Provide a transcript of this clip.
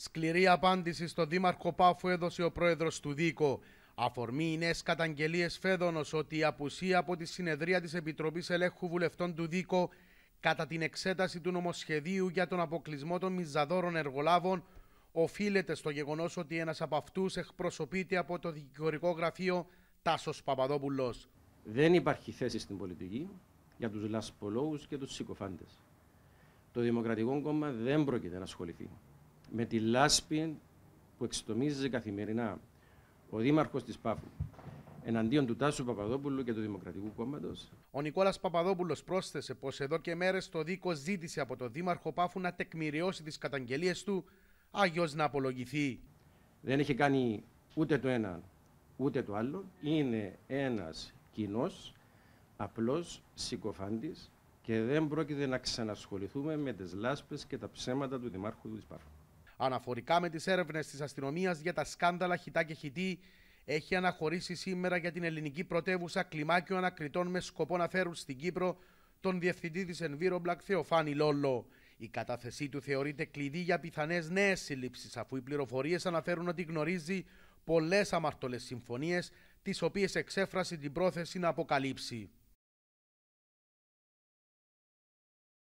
Σκληρή απάντηση στον Δήμαρχο Πάφου έδωσε ο πρόεδρος του Δίκο. Αφορμή οι νέες καταγγελίες φέδωνος ότι η απουσία από τη συνεδρία της Επιτροπής Ελέγχου Βουλευτών του Δίκο κατά την εξέταση του νομοσχεδίου για τον αποκλεισμό των μυζαδόρων εργολάβων οφείλεται στο γεγονός ότι ένας από αυτούς εκπροσωπείται από το δικηγορικό γραφείο Τάσος Παπαδόπουλος. Δεν υπάρχει θέση στην πολιτική για τους λασπολόγους και τους συκοφάντες. Το Δημοκρατικό Κόμμα δεν πρόκειται να ασχοληθεί με τη λάσπη που εξτομίζει καθημερινά ο Δήμαρχος της Πάφου εναντίον του Τάσου Παπαδόπουλου και του Δημοκρατικού Κόμματος. Ο Νικόλας Παπαδόπουλος πρόσθεσε πως εδώ και μέρες το Δίκο ζήτησε από τον Δήμαρχο Πάφου να τεκμηριώσει τις καταγγελίες του, άγιος να απολογηθεί. Δεν έχει κάνει ούτε το ένα ούτε το άλλο. Είναι ένας κοινός, απλός συκοφάντης και δεν πρόκειται να ξανασχοληθούμε με τις λάσπες και τα ψέματα του Δημάρχου του Πάφου. Αναφορικά με τις έρευνες της αστυνομίας για τα σκάνδαλα χιτά και χιτή, έχει αναχωρήσει σήμερα για την ελληνική πρωτεύουσα κλιμάκιο ανακριτών με σκοπό να φέρουν στην Κύπρο τον διευθυντή της Enviroblack Θεοφάνη Λόλο. Η κατάθεσή του θεωρείται κλειδί για πιθανές νέες συλλήψεις, αφού οι πληροφορίες αναφέρουν ότι γνωρίζει πολλές αμαρτωλές συμφωνίες, τις οποίες εξέφρασε την πρόθεση να αποκαλύψει.